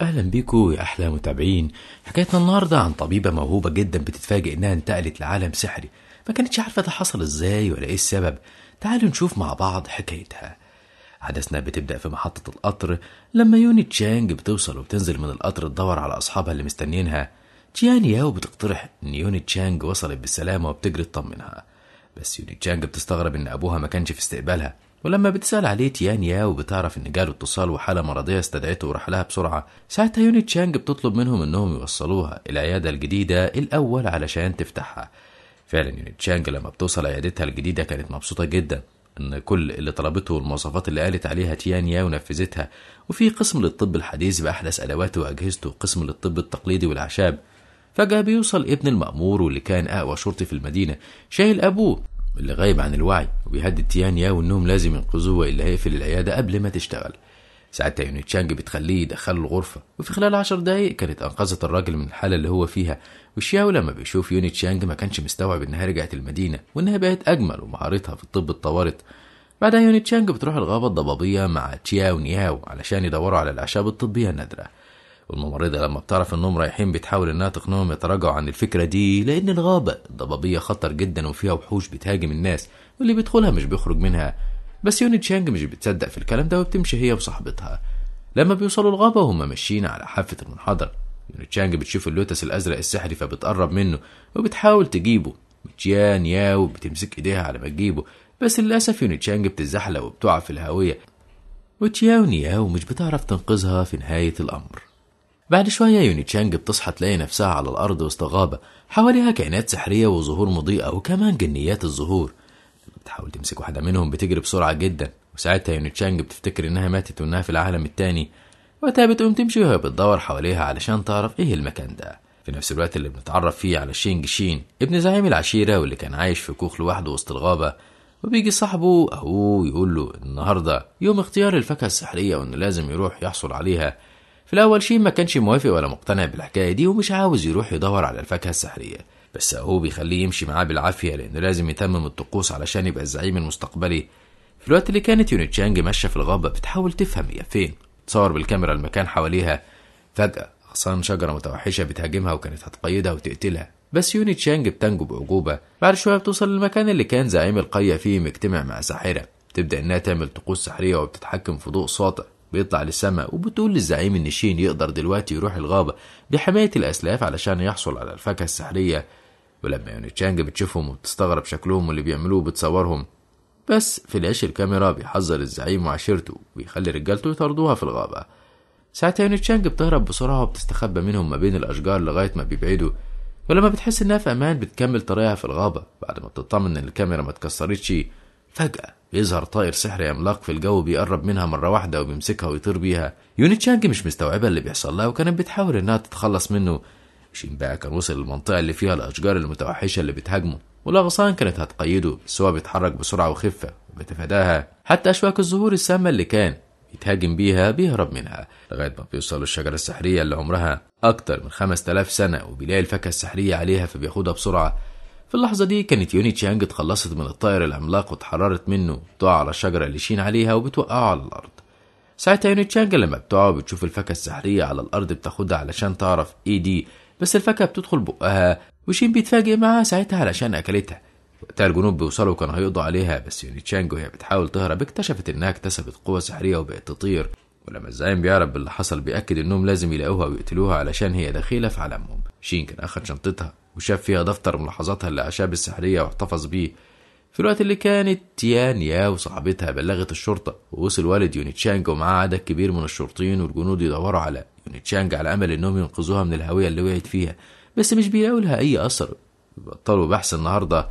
اهلا بيكم يا احلى متابعين حكايتنا النهارده عن طبيبه موهوبه جدا بتتفاجئ انها انتقلت لعالم سحري ما كانتش عارفه ده حصل ازاي ولا ايه السبب تعالوا نشوف مع بعض حكايتها حدثنا بتبدا في محطه القطر لما يوني تشانج بتوصل وبتنزل من القطر تدور على اصحابها اللي مستنيينها تيان ياو بتقترح ان يوني تشانج وصلت بالسلامه وبتجري تطمنها بس يوني تشانج بتستغرب ان ابوها ما كانش في استقبالها ولما بتسأل عليه تيان ياو وبتعرف إن جاله اتصال وحالة مرضية استدعته وراح لها بسرعة ساعتها يوني تشانج بتطلب منهم إنهم يوصلوها العيادة الجديدة الأول علشان تفتحها فعلا يوني تشانج لما بتوصل عيادتها الجديدة كانت مبسوطة جدا إن كل اللي طلبته والمواصفات اللي قالت عليها تيان ياو ونفذتها وفي قسم للطب الحديث بأحدث أدواته وأجهزته وقسم للطب التقليدي والأعشاب فجأة بيوصل ابن المأمور واللي كان أقوى شرطي في المدينة شايل أبوه اللي غايب عن الوعي وبيهدد تيان ياو انهم لازم ينقذوه والا هيقفل العياده قبل ما تشتغل ساعتها يوني تشانج بتخليه يدخله الغرفة وفي خلال عشر دقايق كانت أنقذت الراجل من الحالة اللي هو فيها وشياو لما بيشوف يوني تشانج ما كانش مستوعب إنها رجعت المدينة وإنها بقت أجمل ومهارتها في الطب اتطورت بعدها يوني تشانج بتروح الغابة الضبابية مع تشياو نياو علشان يدوروا على الأعشاب الطبية النادرة والممرضة لما بتعرف انهم رايحين بتحاول انها تقنعهم يتراجعوا عن الفكرة دي لان الغابة الضبابية خطر جدا وفيها وحوش بتهاجم الناس واللي بيدخلها مش بيخرج منها بس يوني تشانج مش بتصدق في الكلام ده وبتمشي هي وصاحبتها لما بيوصلوا الغابة وهم ماشيين على حافة المنحدر يوني تشانج بتشوف اللوتس الأزرق السحري فبتقرب منه وبتحاول تجيبه متيان ياو بتمسك ايديها على ما تجيبه بس للأسف يوني تشانج بتزحلق وبتقع في الهاوية وتياو نياو مش بتعرف تنقذها في نهاية الأمر بعد شوية يوني تشانج بتصحى تلاقي نفسها على الأرض وسط غابة حواليها كائنات سحرية وزهور مضيئة وكمان جنيات الزهور لما بتحاول تمسك واحدة منهم بتجري بسرعة جدا وساعتها يوني تشانج بتفتكر إنها ماتت وإنها في العالم التاني وقتها بتقوم تمشي وهي بتدور حواليها علشان تعرف إيه المكان ده في نفس الوقت اللي بنتعرف فيه على شينج شين ابن زعيم العشيرة واللي كان عايش في كوخ لوحده وسط الغابة وبيجي صاحبه أهو يقول له النهاردة يوم اختيار الفاكهة السحرية وإنه لازم يروح يحصل عليها في الأول شين ما كانش موافق ولا مقتنع بالحكاية دي ومش عاوز يروح يدور على الفاكهة السحرية بس هو بيخليه يمشي معاه بالعافية لأنه لازم يتمم الطقوس علشان يبقى الزعيم المستقبلي في الوقت اللي كانت يوني تشانج ماشية في الغابة بتحاول تفهم هي فين تصور بالكاميرا المكان حواليها فجأة أغصان شجرة متوحشة بتهاجمها وكانت هتقيدها وتقتلها بس يوني تشانج بتنجو بأعجوبة بعد شوية بتوصل للمكان اللي كان زعيم القرية فيه مجتمع مع ساحرة بتبدأ إنها تعمل طقوس سحرية وبتتحكم في ضوء ساطع بيطلع للسماء وبتقول للزعيم إن شين يقدر دلوقتي يروح الغابة لحماية الأسلاف علشان يحصل على الفاكهة السحرية ولما يوني تشانج بتشوفهم وبتستغرب شكلهم واللي بيعملوه وبتصورهم بس في العيش الكاميرا بيحذر الزعيم وعشيرته وبيخلي رجالته يطاردوها في الغابة ساعتها يوني تشانج بتهرب بسرعة وبتستخبى منهم ما بين الأشجار لغاية ما بيبعدوا ولما بتحس إنها في أمان بتكمل طريقها في الغابة بعد ما بتطمن إن الكاميرا ما اتكسرتش فجأة بيظهر طائر سحري عملاق في الجو بيقرب منها مرة واحدة وبيمسكها ويطير بيها يوني تشانج مش مستوعبة اللي بيحصل لها وكانت بتحاول إنها تتخلص منه شين بقى كان وصل للمنطقة اللي فيها الأشجار المتوحشة اللي بتهاجمه والأغصان كانت هتقيده بس هو بيتحرك بسرعة وخفة وبيتفاداها حتى أشواك الزهور السامة اللي كان يتهاجم بيها بيهرب منها لغاية ما بيوصل للشجرة السحرية اللي عمرها أكتر من 5000 سنة وبيلاقي الفاكهة السحرية عليها فبياخدها بسرعة في اللحظة دي كانت يوني تشانج اتخلصت من الطائر العملاق واتحررت منه بتقع على الشجرة اللي شين عليها وبتوقعه على الأرض ساعتها يوني تشانج لما بتقع وبتشوف الفاكهة السحرية على الأرض بتاخدها علشان تعرف ايه دي بس الفاكهة بتدخل بقها وشين بيتفاجئ معاها ساعتها علشان أكلتها وقتها الجنوب بيوصلوا وكانوا هيقضوا عليها بس يوني تشانج وهي بتحاول تهرب اكتشفت إنها اكتسبت قوة سحرية وبقت تطير ولما الزعيم بيعرف باللي حصل بيأكد إنهم لازم يلاقوها ويقتلوها علشان هي دخيلة في عالمهم شين كان أخد شنطتها وشاف فيها دفتر ملاحظاتها للأعشاب السحرية واحتفظ بيه في الوقت اللي كانت تيان يا وصاحبتها بلغت الشرطة ووصل والد يونيتشانج ومعاه عدد كبير من الشرطيين والجنود يدوروا على يونيتشانج على أمل إنهم ينقذوها من الهوية اللي وقعت فيها بس مش بيلاقوا لها أي أثر بطلوا بحث النهاردة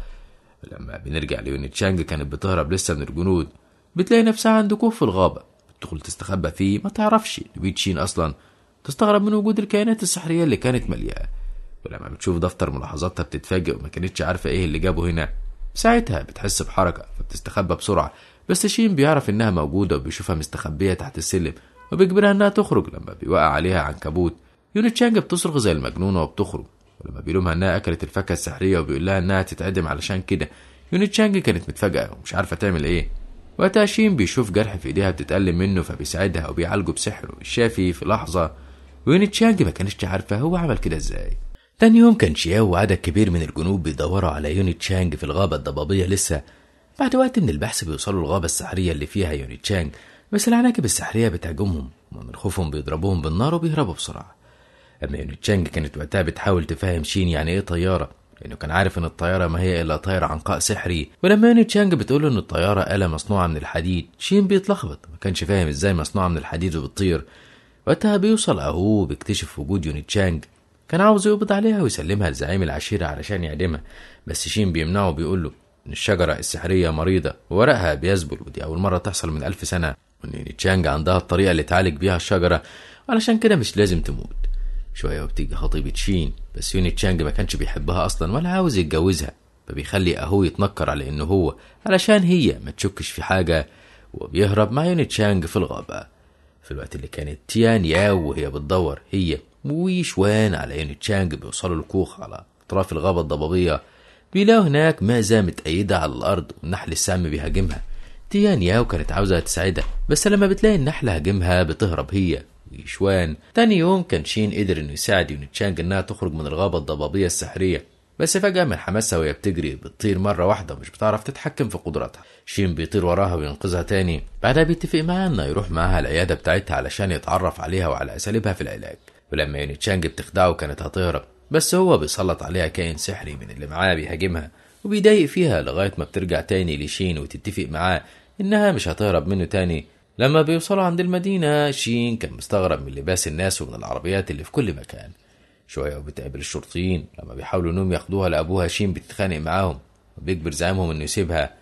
لما بنرجع ليونيتشانج كانت بتهرب لسه من الجنود بتلاقي نفسها عند كوف في الغابة بتدخل تستخبى فيه ما تعرفش لويتشين أصلا تستغرب من وجود الكائنات السحرية اللي كانت مليئة ولما بتشوف دفتر ملاحظاتها بتتفاجئ وما كانتش عارفة إيه اللي جابه هنا ساعتها بتحس بحركة فبتستخبى بسرعة بس شين بيعرف إنها موجودة وبيشوفها مستخبية تحت السلم وبيجبرها إنها تخرج لما بيوقع عليها عنكبوت يوني تشانج بتصرخ زي المجنونة وبتخرج ولما بيلومها إنها أكلت الفاكهة السحرية وبيقول لها إنها تتعدم علشان كده يوني تشانج كانت متفاجئة ومش عارفة تعمل إيه وقتها شين بيشوف جرح في ايديها بتتألم منه فبيساعدها وبيعالجه بسحره الشافي في لحظة ويوني تشانج ما كانتش عارفة هو عمل كده ازاي تاني يوم كان شياو وعدد كبير من الجنوب بيدوروا على يوني تشانج في الغابة الضبابية لسه بعد وقت من البحث بيوصلوا الغابة السحرية اللي فيها يوني تشانج بس العناكب السحرية بتهاجمهم ومن خوفهم بيضربوهم بالنار وبيهربوا بسرعة أما يوني تشانج كانت وقتها بتحاول تفهم شين يعني إيه طيارة لأنه كان عارف إن الطيارة ما هي إلا طير عنقاء سحري ولما يوني تشانج بتقول إن الطيارة آلة مصنوعة من الحديد شين بيتلخبط ما كانش فاهم إزاي مصنوعة من الحديد وبتطير وقتها بيوصل أهو وبيكتشف وجود يوني تشانج كان عاوز يقبض عليها ويسلمها لزعيم العشيرة علشان يعدمها بس شين بيمنعه بيقول له إن الشجرة السحرية مريضة وورقها بيذبل ودي أول مرة تحصل من ألف سنة وإن تشانج عندها الطريقة اللي تعالج بيها الشجرة علشان كده مش لازم تموت شوية وبتيجي خطيبة شين بس يوني تشانج ما كانش بيحبها أصلا ولا عاوز يتجوزها فبيخلي أهو يتنكر على إنه هو علشان هي ما تشكش في حاجة وبيهرب مع يوني تشانج في الغابة في الوقت اللي كانت تيان ياو وهي بتدور هي وشوان على عين تشانج بيوصلوا الكوخ على أطراف الغابة الضبابية بيلاقوا هناك مازه متأيدة على الأرض والنحل السام بيهاجمها تيان ياو كانت عاوزة تساعدها بس لما بتلاقي النحل هاجمها بتهرب هي ويشوان تاني يوم كان شين قدر انه يساعد تشانج انها تخرج من الغابة الضبابية السحرية بس فجأة من حماسها وهي بتجري بتطير مرة واحدة مش بتعرف تتحكم في قدراتها شين بيطير وراها وينقذها تاني بعدها بيتفق معاها انه يروح معاها العيادة بتاعتها علشان يتعرف عليها وعلى أساليبها في العلاج ولما يوني تشانج بتخدعه كانت هتهرب بس هو بيسلط عليها كائن سحري من اللي معاه بيهاجمها وبيضايق فيها لغاية ما بترجع تاني لشين وتتفق معاه إنها مش هتهرب منه تاني لما بيوصلوا عند المدينة شين كان مستغرب من لباس الناس ومن العربيات اللي في كل مكان شوية وبتقابل الشرطيين لما بيحاولوا إنهم ياخدوها لأبوها شين بتتخانق معاهم وبيجبر زعيمهم إنه يسيبها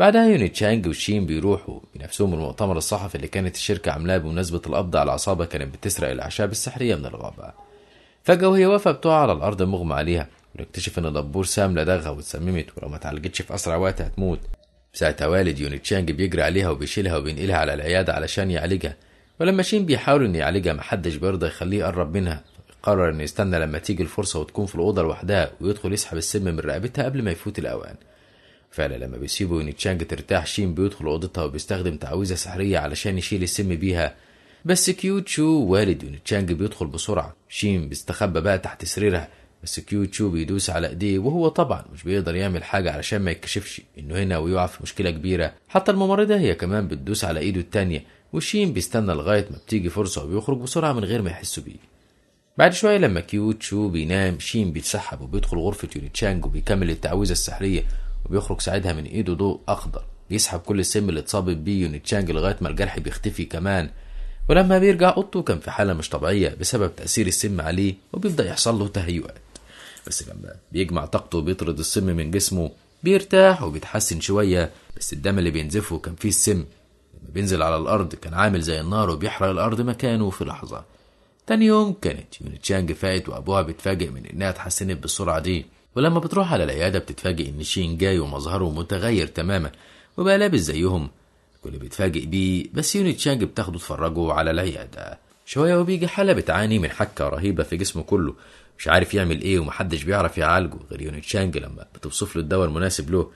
بعدها يوني تشانج وشين بيروحوا بنفسهم المؤتمر الصحفي اللي كانت الشركة عاملاه بمناسبة القبض على عصابة كانت بتسرق الأعشاب السحرية من الغابة فجأة وهي واقفة بتقع على الأرض مغمى عليها ونكتشف إن دبور سام لدغها واتسممت ولو ما اتعالجتش في أسرع وقت هتموت ساعتها والد يوني تشانج بيجري عليها وبيشيلها وبينقلها على العيادة علشان يعالجها ولما شين بيحاول إنه يعالجها محدش بيرضى يخليه يقرب منها قرر إنه يستنى لما تيجي الفرصة وتكون في الأوضة لوحدها ويدخل يسحب السم من رقبتها قبل ما يفوت الأوان فعلا لما بيسيبوا يوني تشانج ترتاح شين بيدخل اوضتها وبيستخدم تعويذه سحريه علشان يشيل السم بيها بس كيوتشو والد يوني تشانج بيدخل بسرعه شين بيستخبى بقى تحت سريرها بس كيوتشو بيدوس على ايديه وهو طبعا مش بيقدر يعمل حاجه علشان ما يتكشفش انه هنا ويقع في مشكله كبيره حتى الممرضه هي كمان بتدوس على ايده التانيه وشين بيستنى لغايه ما بتيجي فرصه وبيخرج بسرعه من غير ما يحسوا بيه بعد شوية لما كيوتشو بينام شين بيتسحب وبيدخل غرفة يوني تشانج وبيكمل التعويذة السحرية وبيخرج ساعتها من ايده ضوء اخضر بيسحب كل السم اللي اتصابت بيه يونيتشانج لغايه ما الجرح بيختفي كمان ولما بيرجع اوضته كان في حاله مش طبيعيه بسبب تاثير السم عليه وبيبدا يحصل له تهيؤات بس لما بيجمع طاقته وبيطرد السم من جسمه بيرتاح وبيتحسن شويه بس الدم اللي بينزفه كان فيه السم لما بينزل على الارض كان عامل زي النار وبيحرق الارض مكانه في لحظه تاني يوم كانت يونيتشانج فايت وابوها بيتفاجئ من انها اتحسنت بالسرعه دي ولما بتروح على العيادة بتتفاجئ إن شين جاي ومظهره متغير تماما وبقى لابس زيهم كل بيتفاجئ بيه بس يوني تشانج بتاخده تفرجه على العيادة شوية وبيجي حالة بتعاني من حكة رهيبة في جسمه كله مش عارف يعمل ايه ومحدش بيعرف يعالجه غير يوني تشانج لما بتوصف له الدواء المناسب له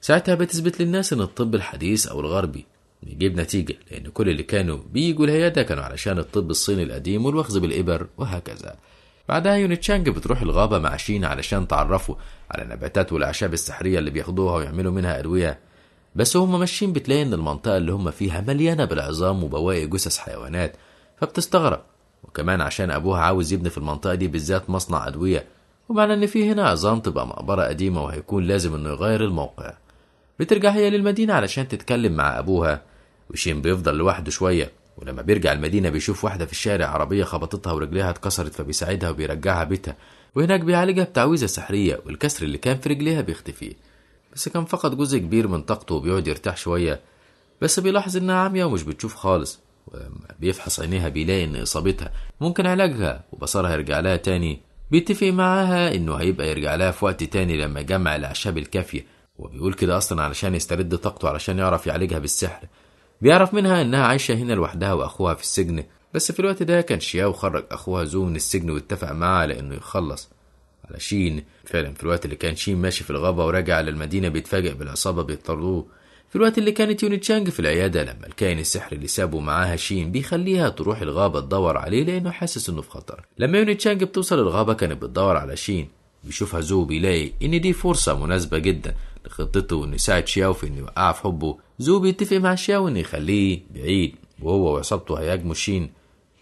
ساعتها بتثبت للناس ان الطب الحديث او الغربي بيجيب نتيجة لأن كل اللي كانوا بيجوا العيادة كانوا علشان الطب الصيني القديم والوخز بالإبر وهكذا بعدها يوني تشانج بتروح الغابة مع شين علشان تعرفه على نباتات والأعشاب السحرية اللي بياخدوها ويعملوا منها أدوية بس هما ماشيين بتلاقي إن المنطقة اللي هما فيها مليانة بالعظام وبواقي جثث حيوانات فبتستغرب وكمان عشان أبوها عاوز يبني في المنطقة دي بالذات مصنع أدوية ومعنى إن في هنا عظام تبقى مقبرة قديمة وهيكون لازم إنه يغير الموقع بترجع هي للمدينة علشان تتكلم مع أبوها وشين بيفضل لوحده شوية ولما بيرجع المدينة بيشوف واحدة في الشارع عربية خبطتها ورجليها اتكسرت فبيساعدها وبيرجعها بيتها وهناك بيعالجها بتعويذة سحرية والكسر اللي كان في رجليها بيختفي بس كان فقد جزء كبير من طاقته وبيقعد يرتاح شوية بس بيلاحظ إنها عامية ومش بتشوف خالص بيفحص عينيها بيلاقي إن إصابتها ممكن علاجها وبصرها يرجع لها تاني بيتفق معاها إنه هيبقى يرجع لها في وقت تاني لما يجمع الأعشاب الكافية وبيقول كده أصلا علشان يسترد طاقته علشان يعرف يعالجها بالسحر بيعرف منها إنها عايشة هنا لوحدها وأخوها في السجن بس في الوقت ده كان شياو خرج أخوها زو من السجن واتفق معاه على إنه يخلص على شين فعلا في الوقت اللي كان شين ماشي في الغابة وراجع للمدينة بيتفاجئ بالعصابة بيطردوه في الوقت اللي كانت يوني تشانج في العيادة لما الكائن السحري اللي سابه معاها شين بيخليها تروح الغابة تدور عليه لأنه حاسس إنه في خطر لما يوني تشانج بتوصل الغابة كانت بتدور على شين بيشوفها زو بيلاقي إن دي فرصة مناسبة جدا لخطته وانه يساعد شياو في انه في حبه زو بيتفق مع شياو انه يخليه بعيد وهو وعصابته هيهاجموا شين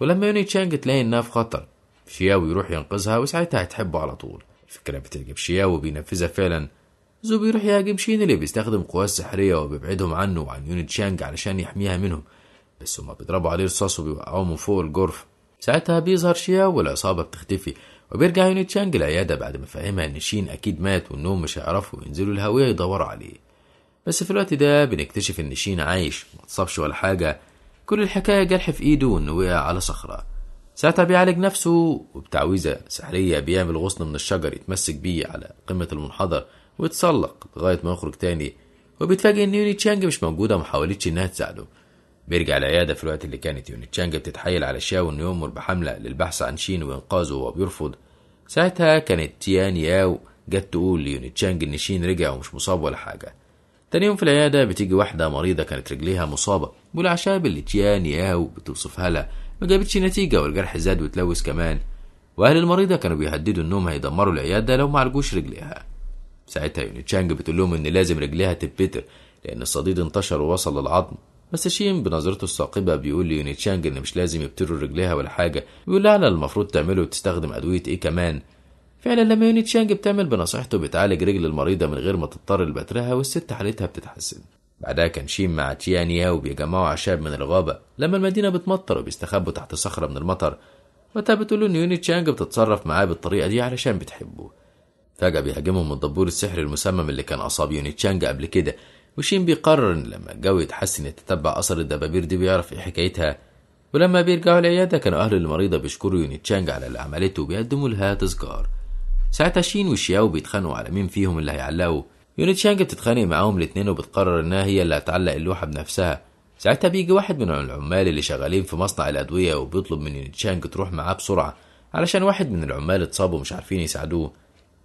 ولما يوني تشانج تلاقي انها في خطر شياو يروح ينقذها وساعتها هتحبه على طول الفكرة بتعجب شياو وبينفذها فعلا زو بيروح يهاجم شين اللي بيستخدم قواه السحرية وبيبعدهم عنه وعن يوني تشانج علشان يحميها منهم بس هما بيضربوا عليه رصاص وبيوقعوه من فوق الجرف ساعتها بيظهر شياو والعصابة بتختفي وبيرجع يوني تشانج العيادة بعد ما فهمها إن شين أكيد مات وإنهم مش هيعرفوا ينزلوا الهاوية يدوروا عليه بس في الوقت ده بنكتشف إن شين عايش متصابش ولا حاجة كل الحكاية جرح في إيده وإنه وقع على صخرة ساعتها بيعالج نفسه وبتعويذة سحرية بيعمل غصن من الشجر يتمسك بيه على قمة المنحدر ويتسلق لغاية ما يخرج تاني وبيتفاجئ إن يوني تشانج مش موجودة ومحاولتش إنها تساعده بيرجع العيادة في الوقت اللي كانت شانج بتتحايل على شاو إنه يمر بحملة للبحث عن شين وإنقاذه وهو بيرفض ساعتها كانت تيان ياو جت تقول شانج إن شين رجع ومش مصاب ولا حاجة تاني يوم في العيادة بتيجي واحدة مريضة كانت رجليها مصابة والأعشاب اللي تيان ياو بتوصفها لها ما جابتش نتيجة والجرح زاد وتلوث كمان وأهل المريضة كانوا بيهددوا إنهم هيدمروا العيادة لو ما عالجوش رجليها ساعتها يوني تشانج بتقول لهم إن لازم رجليها تتبتر لأن الصديد انتشر ووصل للعظم بس شين بنظرته الثاقبة بيقول ليوني تشانج إن مش لازم يبتروا رجليها ولا حاجة ويقول لها لا المفروض تعمله وتستخدم أدوية إيه كمان فعلا لما يوني تشانج بتعمل بنصيحته بتعالج رجل المريضة من غير ما تضطر لبترها والست حالتها بتتحسن بعدها كان شين مع تيان ياو بيجمعوا أعشاب من الغابة لما المدينة بتمطر وبيستخبوا تحت صخرة من المطر وقتها بتقول إن يوني تشانج بتتصرف معاه بالطريقة دي علشان بتحبه فجأة بيهاجمهم الدبور السحري المسمم اللي كان أصاب يوني تشانج قبل كده وشين بيقرر لما الجو يتحسن يتتبع أثر الدبابير دي ويعرف إيه حكايتها ولما بيرجعوا العيادة كانوا أهل المريضة بيشكروا يوني تشانج على اللي عملته وبيقدموا لها تذكار ساعتها شين وشياو بيتخانقوا على مين فيهم اللي هيعلقوا يوني تشانج بتتخانق معاهم الاتنين وبتقرر إنها هي اللي هتعلق اللوحة بنفسها ساعتها بيجي واحد من العمال اللي شغالين في مصنع الأدوية وبيطلب من يوني تشانج تروح معاه بسرعة علشان واحد من العمال اتصاب ومش عارفين يساعدوه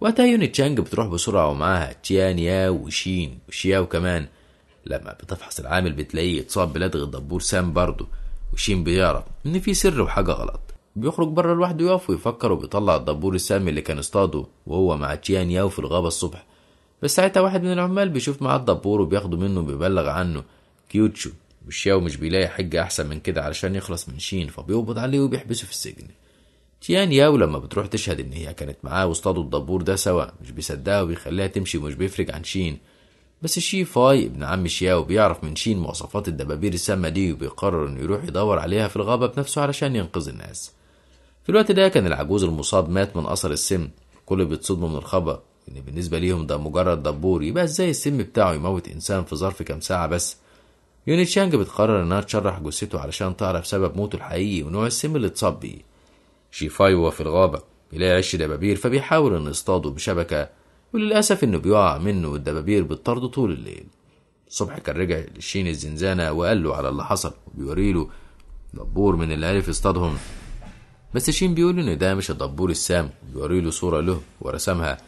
وقتها يوني تشانج بتروح بسرعة ومعاها تيان ياو وشين وشياو كمان لما بتفحص العامل بتلاقيه اتصاب بلدغ الدبور سام برضه وشين بيعرف إن في سر وحاجة غلط بيخرج بره لوحده يقف ويفكر وبيطلع الدبور السامي اللي كان اصطاده وهو مع تيان ياو في الغابة الصبح بس ساعتها واحد من العمال بيشوف معاه الدبور وبياخده منه وبيبلغ عنه كيوتشو وشياو مش بيلاقي حجة أحسن من كده علشان يخلص من شين فبيقبض عليه وبيحبسه في السجن تيان ياو لما بتروح تشهد إن هي كانت معاه واصطادوا الدبور ده سوا مش بيصدقها وبيخليها تمشي ومش بيفرق عن شين بس شي فاي ابن عم شياو بيعرف من شين مواصفات الدبابير السامة دي وبيقرر إنه يروح يدور عليها في الغابة بنفسه علشان ينقذ الناس في الوقت ده كان العجوز المصاب مات من أثر السم الكل بيتصدموا من الخبر إن بالنسبة ليهم ده مجرد دبور يبقى إزاي السم بتاعه يموت إنسان في ظرف كام ساعة بس يوني تشانج بتقرر إنها تشرح جثته علشان تعرف سبب موته الحقيقي ونوع السم اللي اتصاب بيه وهو في الغابة يلاقي عش دبابير فبيحاول إنه يصطاده بشبكة وللأسف إنه بيقع منه والدبابير بتطرده طول الليل الصبح كان رجع لشين الزنزانة وقال له على اللي حصل وبيوريله دبور من اللي عرف يصطادهم بس شين بيقول إن ده مش الدبور السام وبيوريله صورة له ورسمها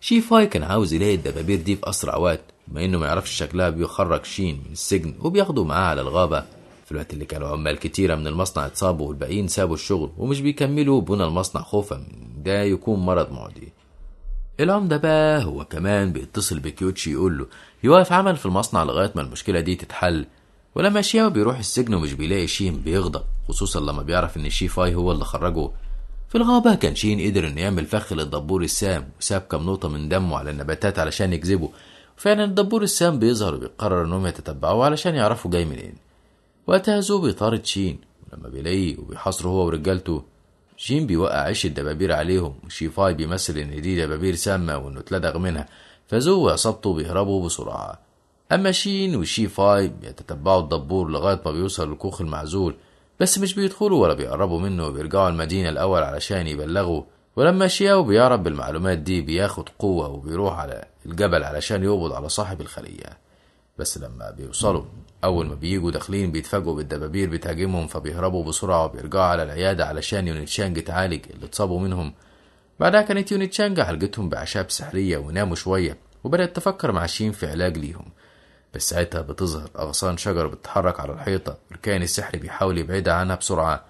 شيفاي كان عاوز يلاقي الدبابير دي في أسرع وقت بما إنه ما يعرفش شكلها بيخرج شين من السجن وبياخده معاه على الغابة في الوقت اللي كانوا عمال كتيرة من المصنع اتصابوا والباقيين سابوا الشغل ومش بيكملوا بنا المصنع خوفا من ده يكون مرض معدي العمدة بقى هو كمان بيتصل بكيوتشي يقول له يوقف عمل في المصنع لغاية ما المشكلة دي تتحل ولما شياو بيروح السجن ومش بيلاقي شين بيغضب خصوصا لما بيعرف ان فاي هو اللي خرجه في الغابة كان شين قدر انه يعمل فخ للدبور السام وساب كام نقطة من دمه على النباتات علشان يكذبه فعلا الدبور السام بيظهر وبيقرر انهم يتتبعوه علشان يعرفوا جاي منين وقتها زو بيطارد شين ولما بيلاقيه وبيحاصره هو ورجالته شين بيوقع عش الدبابير عليهم وشيفاي بيمثل ان دي دبابير سامة وانه اتلدغ منها فزو وعصابته بيهربوا بسرعة اما شين وشيفاي بيتتبعوا الدبور لغاية ما بيوصل الكوخ المعزول بس مش بيدخلوا ولا بيقربوا منه وبيرجعوا المدينة الأول علشان يبلغوا ولما شياو بيعرف بالمعلومات دي بياخد قوة وبيروح على الجبل علشان يقبض على صاحب الخلية بس لما بيوصلوا أول ما بييجوا داخلين بيتفاجئوا بالدبابير بتهاجمهم فبيهربوا بسرعة وبيرجعوا على العيادة علشان يوني تشانج تعالج اللي اتصابوا منهم بعدها كانت يوني تشانج عالجتهم بأعشاب سحرية وناموا شوية وبدأت تفكر مع شين في علاج ليهم بس ساعتها بتظهر أغصان شجر بتتحرك على الحيطة والكائن السحري بيحاول يبعدها عنها بسرعة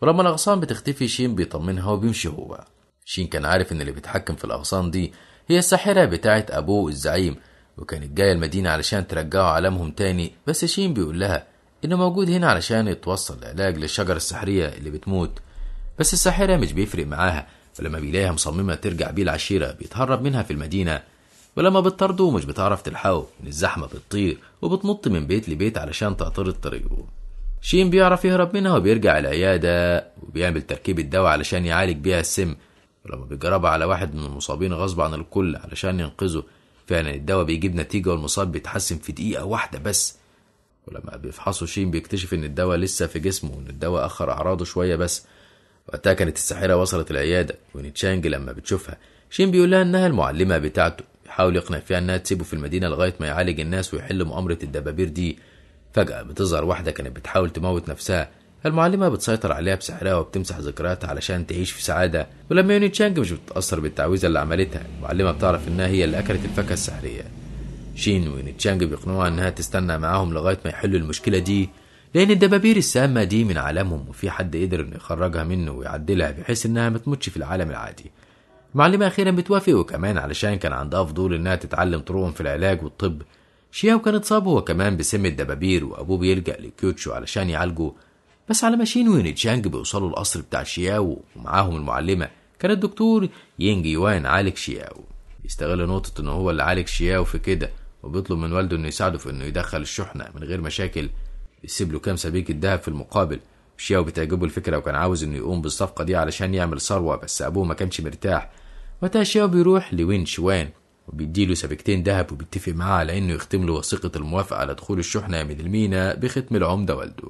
ولما الأغصان بتختفي شين بيطمنها وبيمشي هو شين كان عارف إن اللي بيتحكم في الأغصان دي هي الساحرة بتاعة أبوه الزعيم وكانت جاية المدينة علشان ترجعه عالمهم تاني بس شين بيقول لها إنه موجود هنا علشان يتوصل لعلاج للشجرة السحرية اللي بتموت بس الساحرة مش بيفرق معاها فلما بيلاقيها مصممة ترجع بيه العشيرة بيتهرب منها في المدينة ولما بتطردوه مش بتعرف تلحقه من الزحمة بتطير وبتنط من بيت لبيت علشان تعترض طريقه شين بيعرف يهرب منها وبيرجع العيادة وبيعمل تركيبة الدواء علشان يعالج بيها السم ولما بيجربها على واحد من المصابين غصب عن الكل علشان ينقذه فعلا الدواء بيجيب نتيجة والمصاب بيتحسن في دقيقة واحدة بس ولما بيفحصوا شين بيكتشف إن الدواء لسه في جسمه وإن الدواء أخر أعراضه شوية بس وقتها كانت الساحرة وصلت العيادة ونتشانج لما بتشوفها شين بيقولها إنها المعلمة بتاعته بيحاول يقنع فيها إنها تسيبه في المدينة لغاية ما يعالج الناس ويحل مؤامرة الدبابير دي فجأة بتظهر واحدة كانت بتحاول تموت نفسها المعلمة بتسيطر عليها بسحرها وبتمسح ذكرياتها علشان تعيش في سعادة ولما يوني تشانج مش بتتأثر بالتعويذة اللي عملتها المعلمة بتعرف إنها هي اللي أكلت الفاكهة السحرية شين ويوني تشانج بيقنعوها إنها تستنى معاهم لغاية ما يحلوا المشكلة دي لأن الدبابير السامة دي من عالمهم وفي حد قدر إنه يخرجها منه ويعدلها بحيث إنها متموتش في العالم العادي المعلمة أخيرا بتوافق وكمان علشان كان عندها فضول إنها تتعلم طرقهم في العلاج والطب شياو كان اتصاب هو كمان بسم الدبابير وأبوه بيلجأ لكيوتشو علشان يعالجه بس على ما وين تشانج بيوصلوا القصر بتاع شياو ومعاهم المعلمة كان الدكتور يينج يوان عالج شياو بيستغل نقطة إن هو اللي عالج شياو في كده وبيطلب من والده إنه يساعده في إنه يدخل الشحنة من غير مشاكل يسيب له كام سبيك الدهب في المقابل شياو بتعجبه الفكرة وكان عاوز إنه يقوم بالصفقة دي علشان يعمل ثروة بس أبوه ما كانش مرتاح وقتها شياو بيروح لوين شوان وبيديله سبيكتين دهب وبيتفق معاه على إنه يختم له وثيقة الموافقة على دخول الشحنة من المينا بختم العمدة والده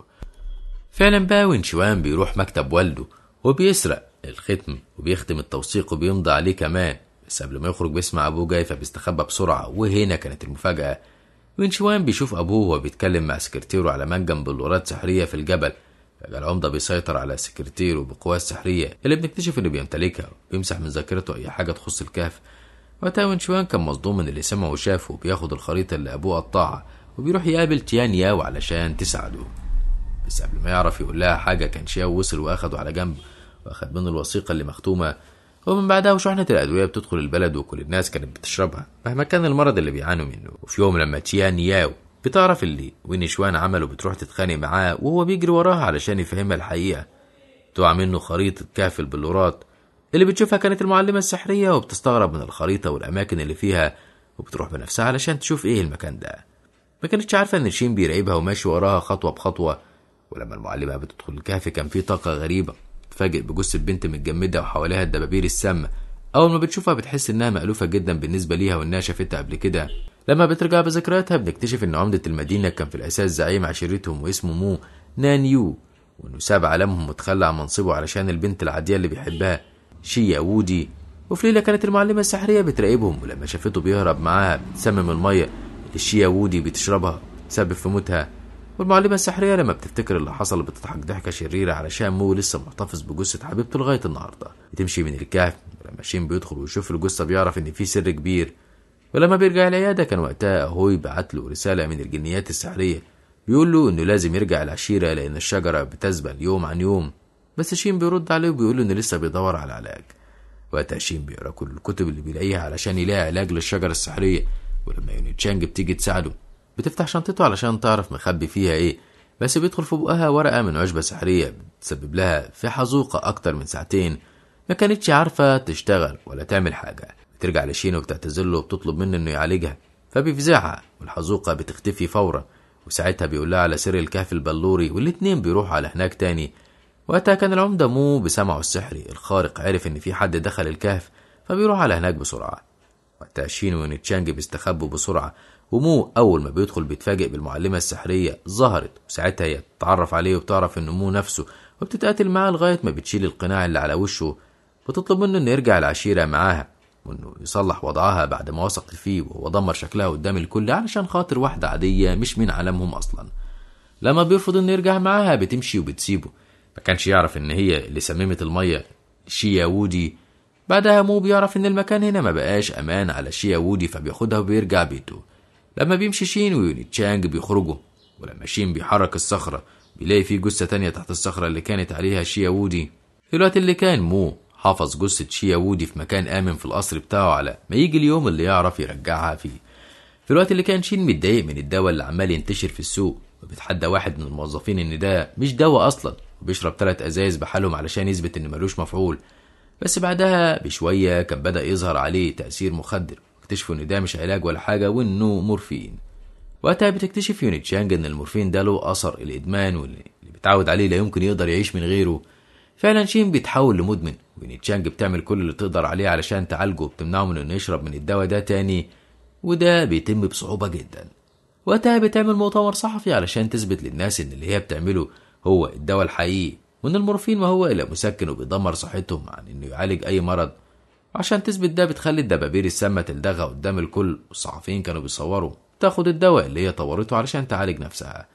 فعلا بقى وينشوان بيروح مكتب والده وبيسرق الختم وبيختم التوثيق وبيمضي عليه كمان بس قبل ما يخرج بيسمع أبوه جاي فبيستخبى بسرعة وهنا كانت المفاجأة وينشوان بيشوف أبوه وهو بيتكلم مع سكرتيره على منجم بلورات سحرية في الجبل فجأة العمدة بيسيطر على سكرتيره بقواه السحرية اللي بنكتشف إنه بيمتلكها وبيمسح من ذاكرته أي حاجة تخص الكهف وقتها وينشوان كان مصدوم من اللي سمعه وشافه وبياخد الخريطة اللي أبوه قطعها وبيروح يقابل تيان ياو علشان تساعده بس قبل ما يعرف يقول لها حاجة كان شياو وصل وأخده على جنب وأخد منه الوثيقة اللي مختومة ومن بعدها وشحنة الأدوية بتدخل البلد وكل الناس كانت بتشربها مهما كان المرض اللي بيعانوا منه وفي يوم لما تيان ياو بتعرف اللي ونشوان عمله بتروح تتخانق معاه وهو بيجري وراها علشان يفهمها الحقيقة تقع منه خريطة كهف البلورات اللي بتشوفها كانت المعلمة السحرية وبتستغرب من الخريطة والأماكن اللي فيها وبتروح بنفسها علشان تشوف إيه المكان ده ما كانتش عارفة إن شين بيراقبها وماشي وراها خطوة بخطوة ولما المعلمة بتدخل الكهف كان في طاقة غريبة بتتفاجئ بجثة بنت متجمدة وحواليها الدبابير السامة أول ما بتشوفها بتحس إنها مألوفة جدا بالنسبة ليها وإنها شافتها قبل كده لما بترجع بذكرياتها بنكتشف إن عمدة المدينة كان في الأساس زعيم عشيرتهم واسمه مو نان يو وإنه ساب عالمهم وتخلى عن منصبه علشان البنت العادية اللي بيحبها شيا وودي وفي ليلة كانت المعلمة السحرية بتراقبهم ولما شافته بيهرب معاها بتسمم المية اللي الشيا وودي بتشربها سبب في موتها والمعلمة السحرية لما بتفتكر اللي حصل بتضحك ضحكة شريرة علشان مو لسه محتفظ بجثة حبيبته لغاية النهاردة بتمشي من الكهف ولما شين بيدخل ويشوف الجثة بيعرف إن في سر كبير ولما بيرجع العيادة كان وقتها أهوي بعت له رسالة من الجنيات السحرية بيقول له إنه لازم يرجع العشيرة لأن الشجرة بتزبل يوم عن يوم بس شين بيرد عليه وبيقول له إنه لسه بيدور على علاج وقتها شين بيقرا كل الكتب اللي بيلاقيها علشان يلاقي علاج للشجرة السحرية ولما يوني تشانج بتيجي تساعده بتفتح شنطته علشان تعرف مخبي فيها ايه بس بيدخل في بقها ورقة من عشبة سحرية بتسبب لها في حزوقة أكتر من ساعتين ما كانتش عارفة تشتغل ولا تعمل حاجة بترجع لشينو وبتعتذر له وبتطلب منه إنه يعالجها فبيفزعها والحزوقة بتختفي فورا وساعتها بيقول لها على سر الكهف البلوري والاتنين بيروحوا على هناك تاني وقتها كان العمدة مو بسمعه السحري الخارق عرف إن في حد دخل الكهف فبيروح على هناك بسرعة وقتها شينو ونتشانج بيستخبوا بسرعة ومو أول ما بيدخل بيتفاجئ بالمعلمة السحرية ظهرت وساعتها هي بتتعرف عليه وبتعرف إن مو نفسه وبتتقاتل معاه لغاية ما بتشيل القناع اللي على وشه بتطلب منه إنه يرجع العشيرة معاها وإنه يصلح وضعها بعد ما وثق فيه وهو دمر شكلها قدام الكل علشان خاطر واحدة عادية مش من عالمهم أصلا لما بيرفض إنه يرجع معاها بتمشي وبتسيبه ما كانش يعرف إن هي اللي سممت المية شيا وودي بعدها مو بيعرف إن المكان هنا ما بقاش أمان على شيا وودي فبياخدها وبيرجع بيته لما بيمشي شين ويوني تشانج بيخرجوا ولما شين بيحرك الصخرة بيلاقي في جثة تانية تحت الصخرة اللي كانت عليها شيا وودي في الوقت اللي كان مو حفظ جثة شيا وودي في مكان آمن في القصر بتاعه على ما يجي اليوم اللي يعرف يرجعها فيه في الوقت اللي كان شين متضايق من الدواء اللي عمال ينتشر في السوق وبيتحدى واحد من الموظفين ان ده مش دواء اصلا وبيشرب تلات ازايز بحالهم علشان يثبت ان ملوش مفعول بس بعدها بشوية كان بدأ يظهر عليه تأثير مخدر اكتشفوا إن ده مش علاج ولا حاجة وإنه مورفين وقتها بتكتشف يوني تشانج إن المورفين ده له أثر الإدمان واللي بيتعود عليه لا يمكن يقدر يعيش من غيره فعلا شين بيتحول لمدمن ويوني تشانج بتعمل كل اللي تقدر عليه علشان تعالجه وبتمنعه من إنه يشرب من الدواء ده تاني وده بيتم بصعوبة جدا وقتها بتعمل مؤتمر صحفي علشان تثبت للناس إن اللي هي بتعمله هو الدواء الحقيقي وإن المورفين ما هو إلا مسكن وبيدمر صحتهم عن إنه يعالج أي مرض عشان تثبت ده بتخلي الدبابير السامة تلدغى قدام الكل والصحفيين كانوا بيصوروا تاخد الدواء اللي هي طورته علشان تعالج نفسها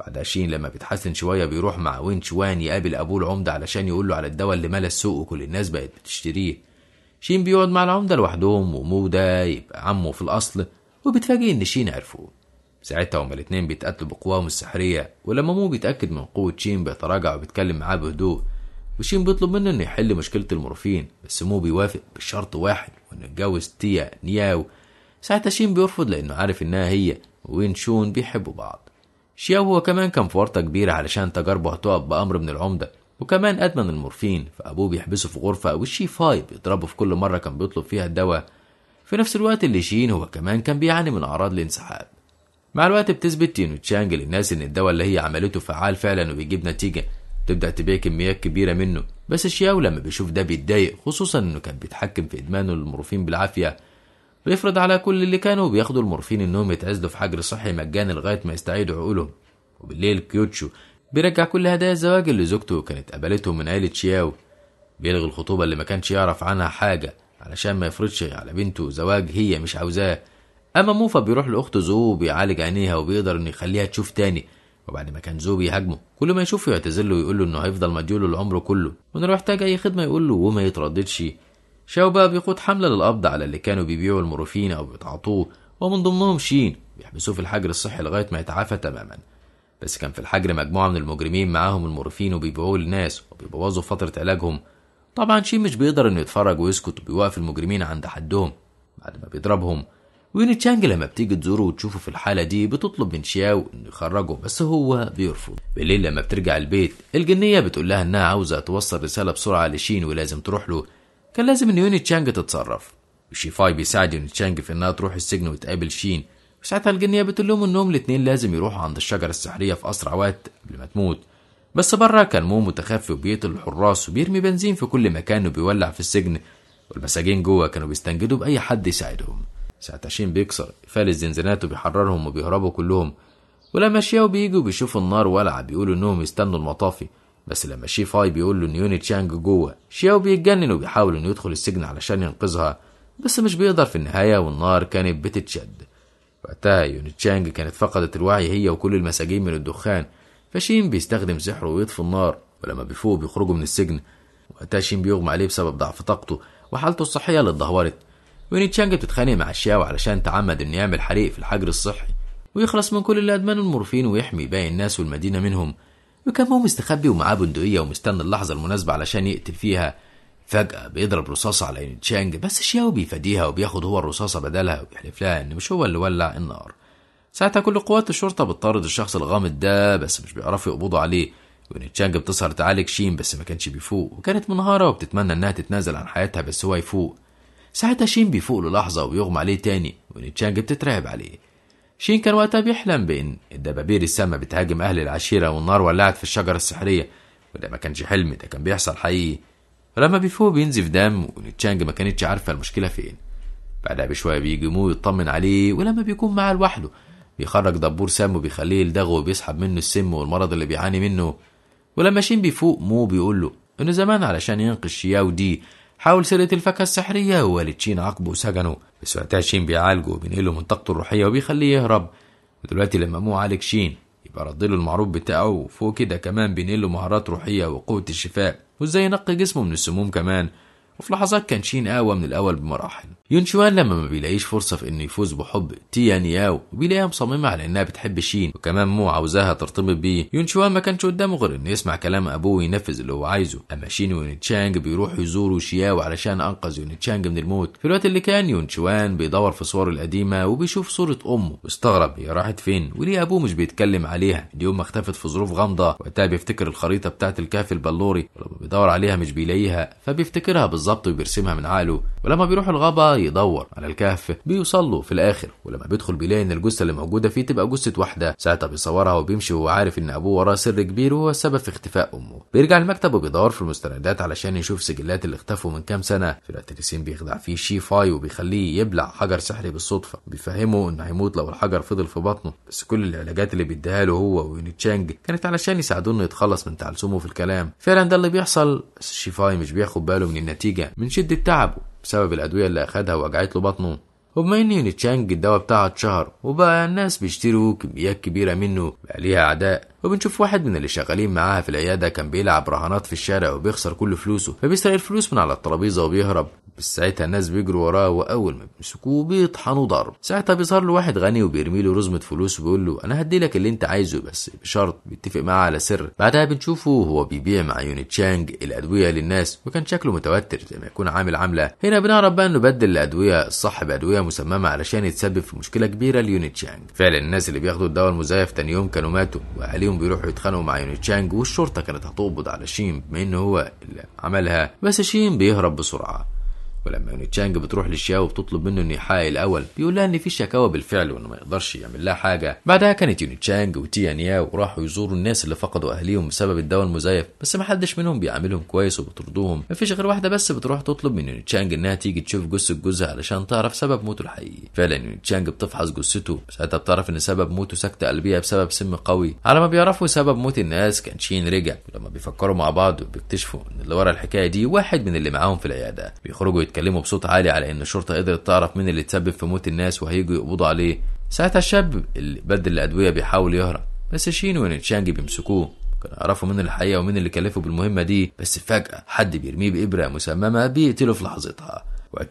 بعدها شين لما بيتحسن شوية بيروح مع وين شوان يقابل أبوه العمدة علشان يقوله على الدواء اللي ملا السوق وكل الناس بقت بتشتريه شين بيقعد مع العمدة لوحدهم ومو ده يبقى عمه في الأصل وبتفاجئ إن شين عرفوه ساعتها هما الاتنين بيتقاتلوا بقواهم السحرية ولما مو بيتأكد من قوة شين بيتراجع وبيتكلم معاه بهدوء وشين بيطلب منه انه يحل مشكله المورفين بس مو بيوافق بشرط واحد وانه يتجوز تيا نياو ساعتها شين بيرفض لانه عارف انها هي وين شون بيحبوا بعض شياو هو كمان كان في ورطه كبيره علشان تجاربه هتقف بامر من العمده وكمان ادمن المورفين فابوه بيحبسه في غرفه والشيفاي بيضربه في كل مره كان بيطلب فيها الدواء في نفس الوقت اللي شين هو كمان كان بيعاني من اعراض الانسحاب مع الوقت بتثبت تينو تشانج للناس ان الدواء اللي هي عملته فعال فعلا وبيجيب نتيجه تبدأ تبيع كميات كبيرة منه بس الشياو لما بيشوف ده بيتضايق خصوصا انه كان بيتحكم في ادمانه للمورفين بالعافية بيفرض على كل اللي كانوا بياخدوا المورفين انهم يتعزلوا في حجر صحي مجاني لغاية ما يستعيدوا عقولهم وبالليل كيوتشو بيرجع كل هدايا الزواج اللي زوجته كانت قبلته من عيلة شياو بيلغي الخطوبة اللي ما كانش يعرف عنها حاجة علشان ما يفرضش على بنته زواج هي مش عاوزاه أما موفا بيروح لأخته زو بيعالج عينيها وبيقدر إنه يخليها تشوف تاني وبعد ما كان زوبي يهاجمه كل ما يشوفه يعتذر له ويقول له انه هيفضل مديوله العمر كله وانه لو احتاج اي خدمه يقول له وما يترددش شاو بقى بيقود حمله للقبض على اللي كانوا بيبيعوا المورفين او بيتعاطوه ومن ضمنهم شين بيحبسوه في الحجر الصحي لغايه ما يتعافى تماما بس كان في الحجر مجموعه من المجرمين معاهم المورفين وبيبيعوه للناس وبيبوظوا فتره علاجهم طبعا شين مش بيقدر انه يتفرج ويسكت وبيوقف المجرمين عند حدهم بعد ما بيضربهم ويوني تشانج لما بتيجي تزوره وتشوفه في الحالة دي بتطلب من شياو انه يخرجه بس هو بيرفض بالليل لما بترجع البيت الجنية بتقول لها انها عاوزة توصل رسالة بسرعة لشين ولازم تروح له كان لازم ان يوني تشانج تتصرف وشيفاي بيساعد يوني تشانج في انها تروح السجن وتقابل شين وساعتها الجنية بتقول لهم انهم الاتنين لازم يروحوا عند الشجرة السحرية في اسرع وقت قبل ما تموت بس بره كان مو متخفي وبيقتل الحراس وبيرمي بنزين في كل مكان وبيولع في السجن والمساجين جوه كانوا بيستنجدوا بأي حد يساعدهم ساعة بيكسر قفال الزنزانات وبيحررهم وبيهربوا كلهم ولما شياو بيجوا بيشوفوا النار ولع بيقولوا انهم يستنوا المطافي بس لما شي فاي بيقول له ان يوني تشانج جوه شياو بيتجنن وبيحاول انه يدخل السجن علشان ينقذها بس مش بيقدر في النهاية والنار كانت بتتشد وقتها يوني تشانج كانت فقدت الوعي هي وكل المساجين من الدخان فشين بيستخدم سحره ويطفي النار ولما بيفوق بيخرجوا من السجن وقتها شين بيغمى عليه بسبب ضعف طاقته وحالته الصحية اللي اتدهورت تشانج بتتخانق مع الشاو علشان تعمد انه يعمل حريق في الحجر الصحي ويخلص من كل اللي ادمانه المورفين ويحمي باقي الناس والمدينه منهم وكان هو مستخبي ومعاه بندقيه ومستنى اللحظه المناسبه علشان يقتل فيها فجأة بيضرب رصاصة على يوني تشانج بس شياو بيفاديها وبياخد هو الرصاصة بدلها وبيحلف لها إن مش هو اللي ولع النار. ساعتها كل قوات الشرطة بتطارد الشخص الغامض ده بس مش بيعرفوا يقبضوا عليه تشانج بتسهر تعالج شين بس ما كانش بيفوق وكانت منهارة وبتتمنى إنها تتنازل عن حياتها بس هو يفوق ساعتها شين بيفوق للحظة ويغمى عليه تاني ونتشانج بتترعب عليه شين كان وقتها بيحلم بإن الدبابير السامة بتهاجم أهل العشيرة والنار ولعت في الشجرة السحرية وده ما كانش حلم ده كان بيحصل حقيقي ولما بيفوق بينزف دم ونتشانج ما كانتش عارفة المشكلة فين بعدها بشوية مو يطمن عليه ولما بيكون معاه لوحده بيخرج دبور سام وبيخليه يلدغه وبيسحب منه السم والمرض اللي بيعاني منه ولما شين بيفوق مو بيقول له إنه زمان علشان ينقش ياو دي حاول سرقة الفاكهة السحرية والتشين عاقبه وسجنه بس وقتها شين بيعالجه وبينقله منطقته الروحية وبيخليه يهرب ودلوقتي لما مو عالج شين يبقى ردله المعروف بتاعه وفوق كده كمان بينقله مهارات روحية وقوة الشفاء وازاي ينقي جسمه من السموم كمان وفي لحظات كان شين أقوى من الأول بمراحل يون شوان لما ما بيلاقيش فرصة في إنه يفوز بحب تيان ياو بيلاقيها مصممة على إنها بتحب شين وكمان مو عاوزاها ترتبط بيه يون شوان ما كانش قدامه غير إنه يسمع كلام أبوه وينفذ اللي هو عايزه أما شين تشانج بيروحوا يزوروا شياو علشان أنقذ يون تشانج من الموت في الوقت اللي كان يون شوان بيدور في صوره القديمة وبيشوف صورة أمه واستغرب هي راحت فين وليه أبوه مش بيتكلم عليها دي أمه اختفت في ظروف غامضة وقتها بيفتكر الخريطة بتاعة الكهف البلوري ولما بيدور عليها مش بيلاقيها فبيفتكرها بالظبط وبيرسمها من عقله ولما بيروح الغابة يدور على الكهف بيوصل له في الآخر ولما بيدخل بيلاقي إن الجثة اللي موجودة فيه تبقى جثة واحدة ساعتها بيصورها وبيمشي وهو عارف إن أبوه وراه سر كبير وهو السبب في اختفاء أمه بيرجع المكتب وبيدور في المستندات علشان يشوف سجلات اللي اختفوا من كام سنة في الوقت فيلاتريسين بيخدع فيه شي فاي وبيخليه يبلع حجر سحري بالصدفة بيفهمه إنه هيموت لو الحجر فضل في بطنه بس كل العلاجات اللي بيديها له هو وينيتشانج كانت علشان يساعدوه إنه يتخلص من تعلسمه في الكلام فعلا ده اللي بيحصل بس شيفاي مش بياخد باله من النتيجة النتيجة من شدة تعبه بسبب الأدوية اللي أخدها وجعت له بطنه وبما إن يوني تشانج الدواء بتاعه اتشهر وبقى الناس بيشتروا كميات كبيرة منه بقى ليها أعداء وبنشوف واحد من اللي شغالين معاها في العياده كان بيلعب رهانات في الشارع وبيخسر كل فلوسه فبيسرق الفلوس من على الترابيزه وبيهرب بس ساعتها الناس بيجروا وراه واول ما بيمسكوه بيطحنوا ضرب ساعتها بيظهر له واحد غني وبيرمي له رزمه فلوس وبيقول له انا هدي لك اللي انت عايزه بس بشرط بيتفق معاه على سر بعدها بنشوفه وهو بيبيع مع يوني تشانج الادويه للناس وكان شكله متوتر زي ما يكون عامل عامله هنا بنعرف بقى انه بدل الادويه الصح بادويه مسممه علشان يتسبب في مشكله كبيره ليوني تشانج فعلا الناس اللي بياخدوا الدواء المزيف تاني يوم كانوا ماتوا واهاليهم تلاقيهم بيروحوا يتخانقوا مع يوني تشانج والشرطه كانت هتقبض على شين بما ان هو اللي عملها بس شين بيهرب بسرعه ولما تشانج بتروح لشياو وبتطلب منه انه يحايل الاول بيقول لها ان في شكاوى بالفعل وانه ما يقدرش يعمل لها حاجه بعدها كانت يونيتشانج وتيانيا وراحوا يزوروا الناس اللي فقدوا اهليهم بسبب الدواء المزيف بس ما حدش منهم بيعاملهم كويس ما فيش غير واحده بس بتروح تطلب من تشانج انها تيجي تشوف جثه جوزها علشان تعرف سبب موته الحقيقي فعلا تشانج بتفحص جثته ساعتها بتعرف ان سبب موته سكته قلبيه بسبب سم قوي على ما بيعرفوا سبب موت الناس كان شين رجع ولما بيفكروا مع بعض بيكتشفوا ان اللي ورا الحكايه دي واحد من اللي معاهم في العياده بيخرجوا بيتكلموا بصوت عالي على ان الشرطه قدرت تعرف مين اللي تسبب في موت الناس وهيجوا يقبضوا عليه ساعتها الشاب اللي بدل الادويه بيحاول يهرب بس شين ونتشانج بيمسكوه كانوا يعرفوا مين الحقيقه ومين اللي كلفه بالمهمه دي بس فجاه حد بيرميه بابره مسممه بيقتله في لحظتها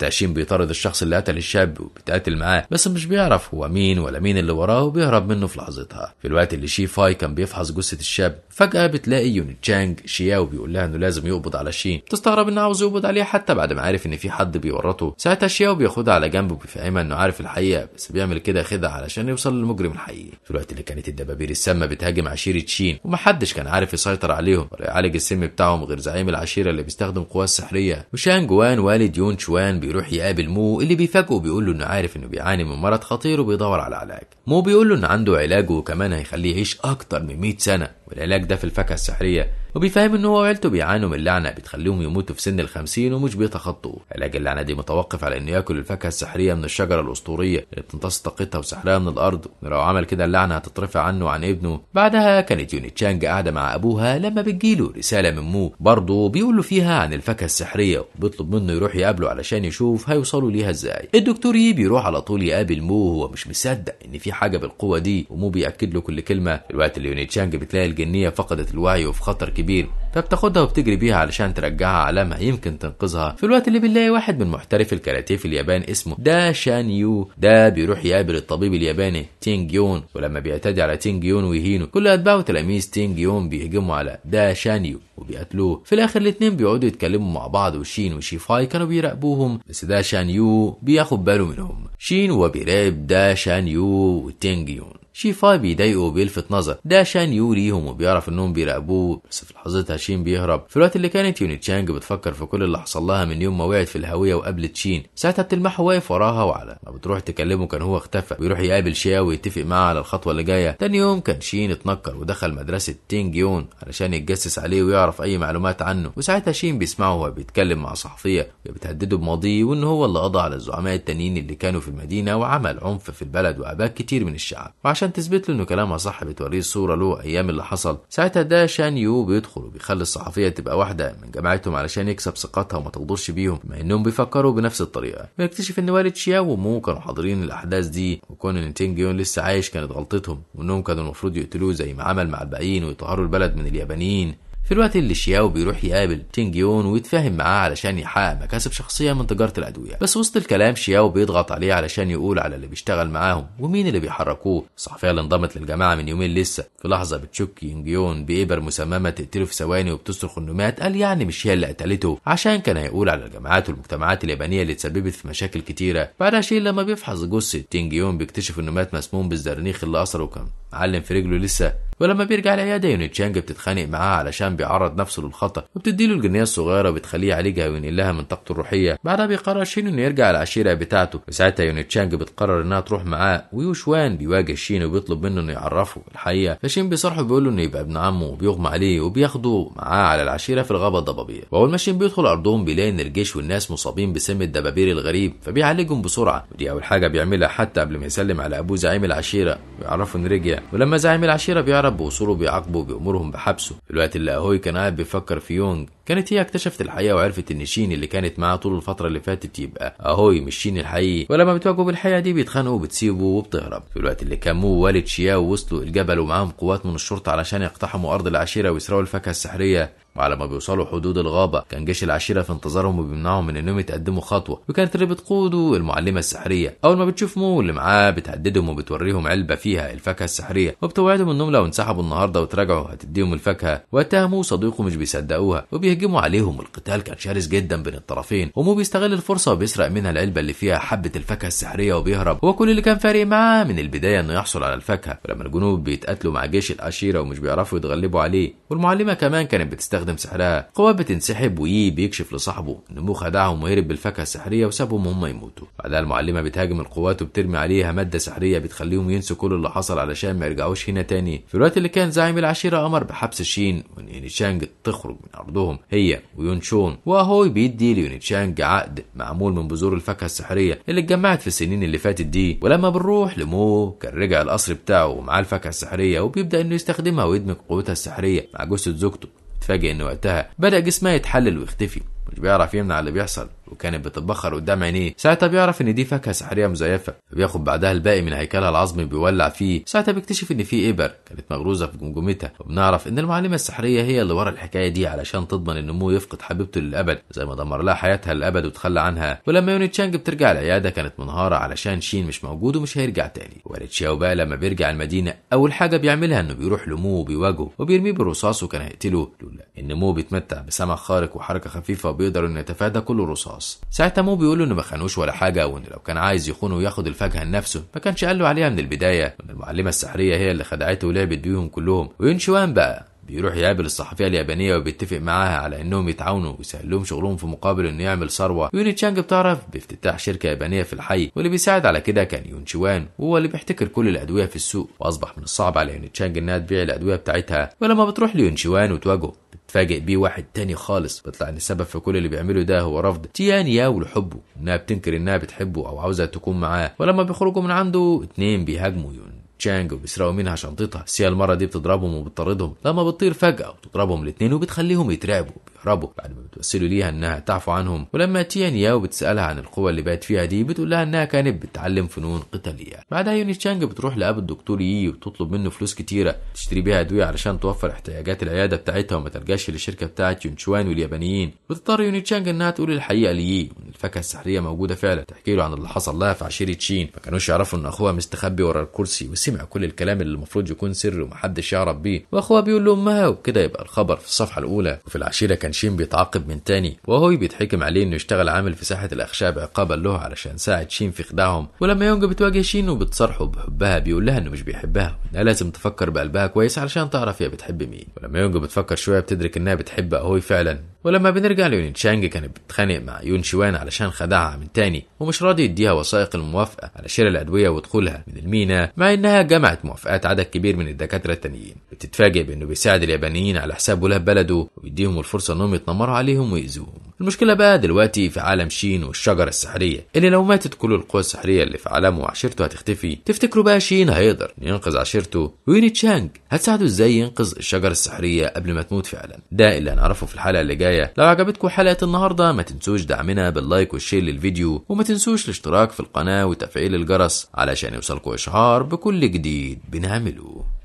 شين بيطارد الشخص اللي قتل الشاب وبيتقاتل معاه بس مش بيعرف هو مين ولا مين اللي وراه وبيهرب منه في لحظتها في الوقت اللي شي فاي كان بيفحص جثة الشاب فجأة بتلاقي يوني تشانج شياو بيقول لها انه لازم يقبض على شين تستغرب انه عاوز يقبض عليه حتى بعد ما عارف ان في حد بيورطه ساعتها شياو بياخدها على جنب وبيفهمها انه عارف الحقيقة بس بيعمل كده خدع علشان يوصل للمجرم الحقيقي في الوقت اللي كانت الدبابير السامة بتهاجم عشيرة شين ومحدش كان عارف يسيطر عليهم ولا يعالج السم بتاعهم غير زعيم العشيرة اللي بيستخدم قوى السحرية وشانج وان والد يون شوان كمان بيروح يقابل مو اللي بيفاجئه بيقول له انه عارف انه بيعاني من مرض خطير وبيدور على علاج مو بيقول له انه عنده علاج وكمان هيخليه يعيش اكتر من 100 سنه والعلاج ده في الفاكهة السحرية وبيفهم ان هو وعيلته بيعانوا من لعنة بتخليهم يموتوا في سن الخمسين ومش بيتخطوه علاج اللعنة دي متوقف على انه ياكل الفاكهة السحرية من الشجرة الأسطورية اللي بتمتص طاقتها وسحرها من الأرض ولو عمل كده اللعنة هتترفع عنه وعن ابنه بعدها كانت يوني تشانج قاعدة مع أبوها لما بتجيله رسالة من مو برضه بيقول له فيها عن الفاكهة السحرية وبيطلب منه يروح يقابله علشان يشوف هيوصلوا ليها ازاي الدكتور يي إيه بيروح على طول يقابل مو هو مش مصدق ان في حاجة بالقوة دي ومو بيأكد له كل كلمة الوقت اللي يوني تشانج بتلاقي الجنية فقدت الوعي وفي خطر كبير فبتاخدها وبتجري بيها علشان ترجعها عالمها يمكن تنقذها في الوقت اللي بنلاقي واحد من محترف الكاراتيه في اليابان اسمه دا شان يو ده بيروح يقابل الطبيب الياباني تينج يون ولما بيعتدي على تينج يون ويهينه كل اتباعه تلاميذ تينج يون بيهجموا على دا شان يو وبيقتلوه في الاخر الاتنين بيقعدوا يتكلموا مع بعض وشين وشيفاي كانوا بيراقبوهم بس دا شان يو بياخد باله منهم شين وبيراقب دا شان يو وتينج يون شي فاي بيضايقه وبيلفت نظر ده عشان يوريهم وبيعرف انهم بيراقبوه بس في لحظتها شين بيهرب في الوقت اللي كانت يوني تشانج بتفكر في كل اللي حصل لها من يوم ما وقعت في الهاويه وقابلت شين ساعتها بتلمحه واقف وراها وعلى ما بتروح تكلمه كان هو اختفى بيروح يقابل شيا ويتفق معاه على الخطوه اللي جايه تاني يوم كان شين اتنكر ودخل مدرسه تينج يون علشان يتجسس عليه ويعرف اي معلومات عنه وساعتها شين بيسمعه وهو بيتكلم مع صحفيه وبتهدده بماضيه وان هو اللي قضى على الزعماء التانيين اللي كانوا في المدينه وعمل عنف في البلد واباك كتير من الشعب وعشان عشان تثبت له إنه كلامها صح بتوريه الصورة له أيام اللي حصل ساعتها ده شان يو بيدخل وبيخلي الصحفية تبقى واحدة من جماعتهم علشان يكسب ثقتها وما تغدرش بيهم بما إنهم بيفكروا بنفس الطريقة بيكتشف إن والد شياو ومو كانوا حاضرين الأحداث دي وكون إن تينج يون لسه عايش كانت غلطتهم وإنهم كانوا المفروض يقتلوه زي ما عمل مع الباقيين ويطهروا البلد من اليابانيين في الوقت اللي شياو بيروح يقابل تينج يون ويتفاهم معاه علشان يحقق مكاسب شخصيه من تجاره الادويه بس وسط الكلام شياو بيضغط عليه علشان يقول على اللي بيشتغل معاهم ومين اللي بيحركوه الصحفيه اللي انضمت للجماعه من يومين لسه في لحظه بتشك ينج يون بابر مسممه تقتله في ثواني وبتصرخ إنه مات قال يعني مش هي اللي قتلته عشان كان هيقول على الجماعات والمجتمعات اليابانيه اللي اتسببت في مشاكل كتيره بعدها شيء لما بيفحص جثه تينج يون بيكتشف انه مات مسموم بالزرنيخ اللي اثره كان معلم في رجله لسه ولما بيرجع العياده يوني تشانج بتتخانق معاه علشان بيعرض نفسه للخطر وبتديله الجنيه الصغيره وبتخليه يعالجها وينقلها من طاقته الروحيه بعدها بيقرر شين انه يرجع العشيره بتاعته وساعتها يون تشانج بتقرر انها تروح معاه ويوشوان بيواجه شين وبيطلب منه انه يعرفه الحقيقه فشين بيصرحه بيقول له انه يبقى ابن عمه وبيغمى عليه وبياخده معاه على العشيره في الغابه الضبابيه واول ما شين بيدخل ارضهم بيلاقي ان الجيش والناس مصابين بسم الدبابير الغريب فبيعالجهم بسرعه ودي اول حاجه بيعملها حتى قبل ما يسلم على ابوه زعيم العشيره ويعرفه ان رجع ولما زعيم العشيره بيعرف بوصوله بيعاقبه وبيأمرهم بحبسه في الوقت اللي أهوي كان قاعد بيفكر في يونج كانت هي اكتشفت الحقيقه وعرفت ان شين اللي كانت معاه طول الفتره اللي فاتت يبقى اهوي مش شين الحقيقي ولما بتواجهه بالحقيقه دي بيتخانقوا وبتسيبه وبتهرب في الوقت اللي كان مو ووالد شياو وصلوا الجبل ومعاهم قوات من الشرطه علشان يقتحموا ارض العشيره ويسرقوا الفاكهه السحريه وعلى ما بيوصلوا حدود الغابة كان جيش العشيرة في انتظارهم وبيمنعهم من انهم يتقدموا خطوة وكانت اللي بتقوده المعلمة السحرية أول ما بتشوف مو اللي معاه بتهددهم وبتوريهم علبة فيها الفاكهة السحرية وبتوعدهم انهم لو انسحبوا النهاردة وتراجعوا هتديهم الفاكهة وقتها مو صديقه مش بيصدقوها وبيهجم هجموا عليهم والقتال كان شرس جدا بين الطرفين ومو بيستغل الفرصه وبيسرق منها العلبه اللي فيها حبه الفاكهه السحريه وبيهرب هو كل اللي كان فارق معاه من البدايه انه يحصل على الفاكهه ولما الجنوب بيتقاتلوا مع جيش الاشيره ومش بيعرفوا يتغلبوا عليه والمعلمه كمان كانت بتستخدم سحرها قوات بتنسحب ويي بيكشف لصاحبه ان مو خدعهم وهرب بالفاكهه السحريه وسابهم هم يموتوا بعدها المعلمه بتهاجم القوات وبترمي عليها ماده سحريه بتخليهم ينسوا كل اللي حصل علشان ما يرجعوش هنا تاني في الوقت اللي كان زعيم العشيره امر بحبس الشين وان يعني شانج تخرج من ارضهم هي ويونشون واهوي بيدي ليونيتشانج عقد معمول من بذور الفاكهة السحرية اللي اتجمعت في السنين اللي فاتت دي ولما بنروح لمو كان رجع القصر بتاعه ومعاه الفاكهة السحرية وبيبدأ انه يستخدمها ويدمج قوتها السحرية مع جثة زوجته اتفاجئ ان وقتها بدأ جسمها يتحلل ويختفي مش بيعرف يمنع اللي بيحصل وكان بتتبخر قدام عينيه ساعتها بيعرف ان دي فاكهه سحريه مزيفه فبياخد بعدها الباقي من هيكلها العظمي بيولع فيه ساعتها بيكتشف ان في ابر كانت مغروزه في جمجمتها وبنعرف ان المعلمه السحريه هي اللي ورا الحكايه دي علشان تضمن ان مو يفقد حبيبته للابد زي ما دمر لها حياتها للابد وتخلى عنها ولما يوني تشانج بترجع العياده كانت منهاره علشان شين مش موجود ومش هيرجع تاني وريتشاو شاو بقى لما بيرجع المدينه اول حاجه بيعملها انه بيروح لمو وبيواجهه وبيرميه بالرصاص وكان هيقتله لولا ان مو بيتمتع بسمع خارق وحركه خفيفه وبيقدر انه يتفادى كل الرصاص القناص ساعتها مو بيقول له انه ما خانوش ولا حاجه وانه لو كان عايز يخونه وياخد الفاكهه لنفسه ما كانش قال له عليها من البدايه وان المعلمه السحريه هي اللي خدعته ولعبت بيهم كلهم وينشوان بقى بيروح يقابل الصحفيه اليابانيه وبيتفق معاها على انهم يتعاونوا ويسهل لهم شغلهم في مقابل انه يعمل ثروه يوني تشانج بتعرف بافتتاح شركه يابانيه في الحي واللي بيساعد على كده كان يون شوان وهو اللي بيحتكر كل الادويه في السوق واصبح من الصعب على يوني تشانج انها تبيع الادويه بتاعتها ولما بتروح ليون شوان وتواجهه تفاجئ بيه واحد تاني خالص بيطلع ان السبب في كل اللي بيعمله ده هو رفض ياو لحبه انها بتنكر انها بتحبه او عاوزه تكون معاه ولما بيخرجوا من عنده اتنين بيهاجموا يون تشانج وبيسرقوا منها شنطتها سيا المره دي بتضربهم وبتطردهم لما بتطير فجاه وبتضربهم الاتنين وبتخليهم يترعبوا يهربوا بعد ما بتوسلوا ليها انها تعفو عنهم ولما تيان ياو بتسالها عن القوه اللي بقت فيها دي بتقول لها انها كانت بتتعلم فنون قتاليه بعدها يوني تشانج بتروح لاب الدكتور يي وتطلب منه فلوس كتيره تشتري بيها ادويه علشان توفر احتياجات العياده بتاعتها وما ترجعش للشركه بتاعت يونشوان واليابانيين بتضطر يوني تشانج انها تقول الحقيقه ليي وان الفاكهه السحريه موجوده فعلا تحكي له عن اللي حصل لها في عشيره شين ما كانوش يعرفوا ان اخوها مستخبي ورا الكرسي وسمع كل الكلام اللي المفروض يكون سر ومحدش يعرف بيه واخوها بيقول لامها وبكده يبقى الخبر في الصفحه الاولى وفي العشيره كان شين بيتعاقب من تاني وهوي بيتحكم عليه انه يشتغل عامل في ساحه الاخشاب عقابا له علشان ساعد شين في خداعهم ولما يونج بتواجه شين وبتصارحه بحبها بيقول لها انه مش بيحبها وانها لازم تفكر بقلبها كويس علشان تعرف هي بتحب مين ولما يونج بتفكر شويه بتدرك انها بتحب اهوي فعلا ولما بنرجع ليونين شانج كانت بتتخانق مع يون شوان علشان خدعها من تاني ومش راضي يديها وثائق الموافقه على شراء الادويه ودخولها من المينا مع انها جمعت موافقات عدد كبير من الدكاتره التانيين بتتفاجئ بانه بيساعد اليابانيين على حساب ولاة بلده وبيديهم الفرصه انهم يتنمروا عليهم ويأذوهم المشكلة بقى دلوقتي في عالم شين والشجرة السحرية اللي لو ماتت كل القوى السحرية اللي في عالمه وعشيرته هتختفي تفتكروا بقى شين هيقدر ينقذ عشيرته ويني تشانج هتساعده ازاي ينقذ الشجرة السحرية قبل ما تموت فعلا ده اللي هنعرفه في الحلقة اللي جاية لو عجبتكم حلقة النهاردة ما تنسوش دعمنا باللايك والشير للفيديو وما تنسوش الاشتراك في القناة وتفعيل الجرس علشان يوصلكوا اشعار بكل جديد بنعمله